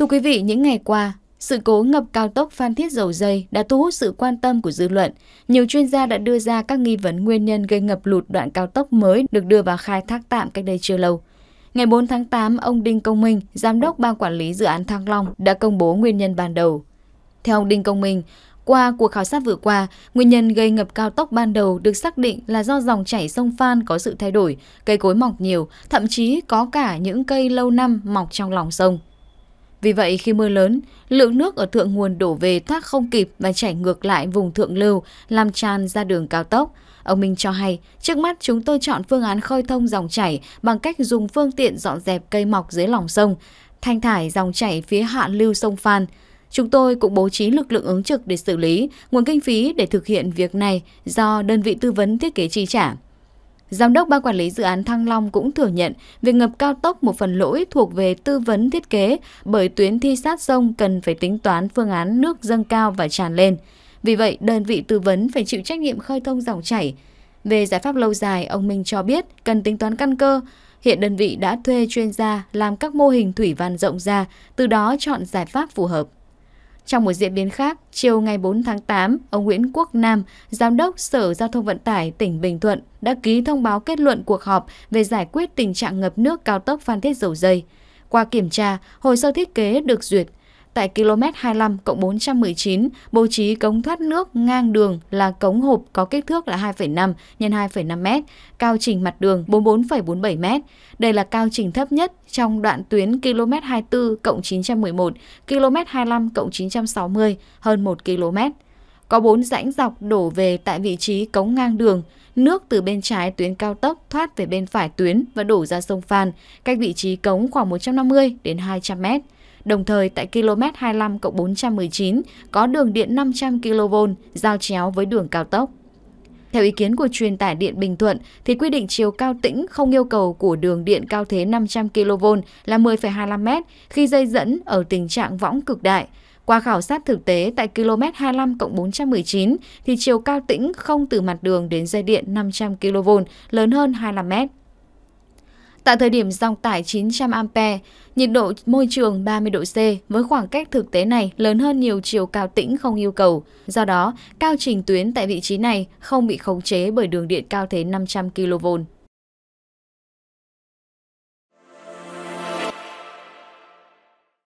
Thưa quý vị, những ngày qua, sự cố ngập cao tốc Phan Thiết Dầu Dây đã thu hút sự quan tâm của dư luận. Nhiều chuyên gia đã đưa ra các nghi vấn nguyên nhân gây ngập lụt đoạn cao tốc mới được đưa vào khai thác tạm cách đây chưa lâu. Ngày 4 tháng 8, ông Đinh Công Minh, giám đốc ban quản lý dự án Thăng Long đã công bố nguyên nhân ban đầu. Theo ông Đinh Công Minh, qua cuộc khảo sát vừa qua, nguyên nhân gây ngập cao tốc ban đầu được xác định là do dòng chảy sông Phan có sự thay đổi, cây cối mọc nhiều, thậm chí có cả những cây lâu năm mọc trong lòng sông. Vì vậy khi mưa lớn, lượng nước ở thượng nguồn đổ về thoát không kịp và chảy ngược lại vùng thượng lưu, làm tràn ra đường cao tốc. Ông Minh cho hay, trước mắt chúng tôi chọn phương án khơi thông dòng chảy bằng cách dùng phương tiện dọn dẹp cây mọc dưới lòng sông, thanh thải dòng chảy phía hạ lưu sông Phan. Chúng tôi cũng bố trí lực lượng ứng trực để xử lý, nguồn kinh phí để thực hiện việc này do đơn vị tư vấn thiết kế chi trả. Giám đốc Ban Quản lý Dự án Thăng Long cũng thừa nhận việc ngập cao tốc một phần lỗi thuộc về tư vấn thiết kế bởi tuyến thi sát sông cần phải tính toán phương án nước dâng cao và tràn lên. Vì vậy, đơn vị tư vấn phải chịu trách nhiệm khơi thông dòng chảy. Về giải pháp lâu dài, ông Minh cho biết cần tính toán căn cơ. Hiện đơn vị đã thuê chuyên gia làm các mô hình thủy văn rộng ra, từ đó chọn giải pháp phù hợp. Trong một diễn biến khác, chiều ngày 4 tháng 8, ông Nguyễn Quốc Nam, Giám đốc Sở Giao thông Vận tải tỉnh Bình Thuận đã ký thông báo kết luận cuộc họp về giải quyết tình trạng ngập nước cao tốc Phan Thiết Dầu Dây. Qua kiểm tra, hồ sơ thiết kế được duyệt tại km 25 cộng 419 bố trí cống thoát nước ngang đường là cống hộp có kích thước là 2,5 x 2,5 m, cao trình mặt đường 44,47 m. Đây là cao trình thấp nhất trong đoạn tuyến km 24 cộng 911, km 25 cộng 960 hơn 1 km. Có 4 rãnh dọc đổ về tại vị trí cống ngang đường, nước từ bên trái tuyến cao tốc thoát về bên phải tuyến và đổ ra sông Phan, cách vị trí cống khoảng 150 đến 200 mét. Đồng thời tại km 25 419 có đường điện 500 kV giao chéo với đường cao tốc. Theo ý kiến của truyền tải điện Bình Thuận thì quy định chiều cao tĩnh không yêu cầu của đường điện cao thế 500 kV là 10,25m khi dây dẫn ở tình trạng võng cực đại. Qua khảo sát thực tế tại km 25 419 thì chiều cao tĩnh không từ mặt đường đến dây điện 500 kV lớn hơn 25m. Tại thời điểm dòng tải 900A, nhiệt độ môi trường 30 độ C với khoảng cách thực tế này lớn hơn nhiều chiều cao tĩnh không yêu cầu. Do đó, cao trình tuyến tại vị trí này không bị khống chế bởi đường điện cao thế 500 kV.